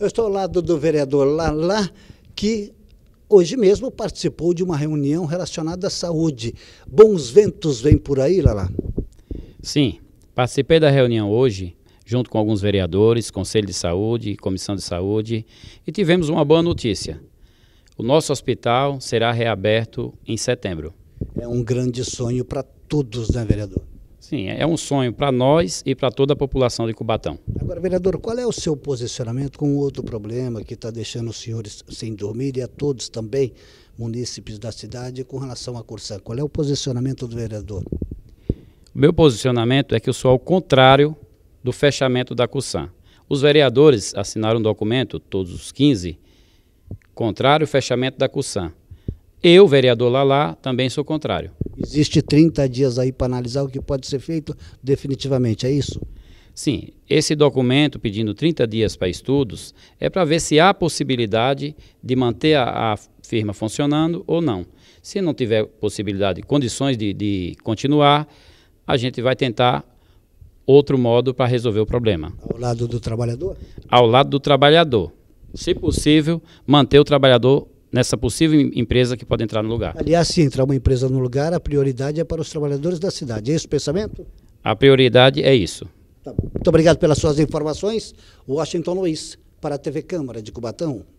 Eu estou ao lado do vereador Lala, que hoje mesmo participou de uma reunião relacionada à saúde. Bons ventos vêm por aí, Lala? Sim, participei da reunião hoje, junto com alguns vereadores, Conselho de Saúde, Comissão de Saúde, e tivemos uma boa notícia. O nosso hospital será reaberto em setembro. É um grande sonho para todos, né, vereador? Sim, é um sonho para nós e para toda a população de Cubatão. Agora, vereador, qual é o seu posicionamento com outro problema que está deixando os senhores sem dormir e a todos também, munícipes da cidade, com relação à Cursã? Qual é o posicionamento do vereador? O meu posicionamento é que eu sou ao contrário do fechamento da Cursã. Os vereadores assinaram um documento, todos os 15, contrário ao fechamento da Cursã. Eu, vereador Lalá, também sou contrário. Existe 30 dias aí para analisar o que pode ser feito definitivamente, é isso? Sim, esse documento pedindo 30 dias para estudos é para ver se há possibilidade de manter a, a, firma funcionando ou não. Se não tiver possibilidade, condições de, de continuar, a gente vai tentar outro modo para resolver o problema. Ao lado do trabalhador? Ao lado do trabalhador. Se possível, manter o trabalhador nessa possível empresa que pode entrar no lugar. Aliás, se entrar uma empresa no lugar, a prioridade é para os trabalhadores da cidade. É esse o pensamento? A prioridade é isso. Tá Muito obrigado pelas suas informações. Washington Luiz, para a TV Câmara de Cubatão.